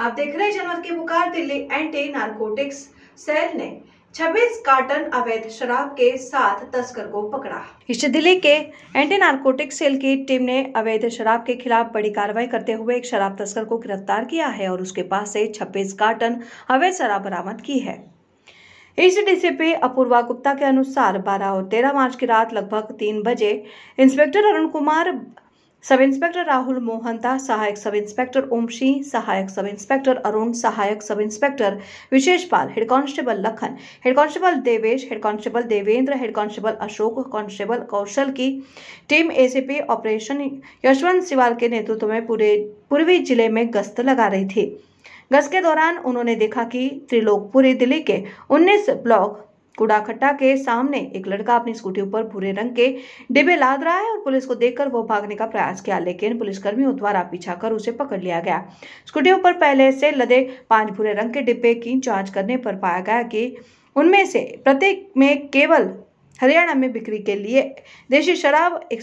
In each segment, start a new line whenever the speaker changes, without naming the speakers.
आप देख रहे हैं जनमत की पुकार दिल्ली एंटी नारकोटिक्स सेल ने 26 कार्टन अवैध शराब के साथ तस्कर को पकड़ा इस दिल्ली के एंटी नारकोटिक सेल की टीम ने अवैध शराब के खिलाफ बड़ी कार्रवाई करते हुए एक शराब तस्कर को गिरफ्तार किया है और उसके पास से 26 कार्टन अवैध शराब बरामद की है इस डीसीपी अपूर्वा गुप्ता के अनुसार 12 और 13 मार्च की रात लगभग 3 बजे inspector Arun Kumar sub inspector Rahul मोहनता सहायक सब इंस्पेक्टर ओम सिंह सहायक सब इंस्पेक्टर अरुण सहायक sub inspector Vishesh Pal head constable Lakhan head constable Devesh head constable Devendra head constable Ashok constable Kaushal की team ACP operation Yashwant Siwal के नेतृत्व में पूरे पूर्वी जिले में गश्त लगा रही थी गश्त के दौरान उन्होंने देखा कि त्रिलोकपुरी दिल्ली के 19 ब्लॉक कूड़ाखट्टा के सामने एक लड़का अपनी स्कूटी पर भूरे रंग के डिब्बे लाद रहा है और पुलिस को देखकर वो भागने का प्रयास किया लेकिन पुलिसकर्मियों द्वारा पीछा कर उसे पकड़ लिया गया स्कूटी पर पहले से लदे पांच भूरे रंग के डिब्बे की जांच करने पर पाया गया कि उनमें से प्रत्येक में केवल हरियाणा में बिक्री के लिए देशी शराब एक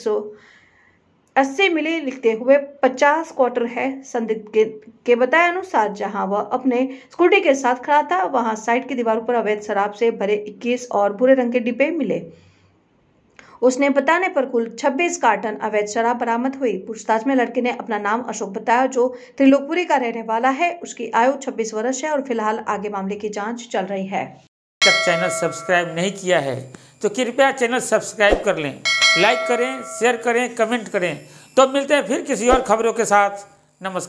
अस्सी मिली लिखते हुए पचास क्वार्टर है संदिग्ध के, के बताए अनुसार जहां वह अपने स्कूटी के साथ खड़ा था वहां साइड की दीवारों पर अवैध शराब से भरे 21 और भूरे रंग के डिब्बे मिले उसने बताने पर कुल 26 कार्टन अवैध शराब बरामद हुई पूछताछ में लड़के ने अपना नाम अशोक बताया जो त्रिलोकपुरी का रहने वाला है उसकी आयु 26 वर्ष है और फिलहाल आगे मामले की जांच चल रही है
तक चैनल सब्सक्राइब नहीं किया है तो कृपया चैनल सब्सक्राइब कर लें लाइक करें शेयर करें कमेंट करें तो मिलते हैं फिर किसी और खबरों के साथ नमस्कार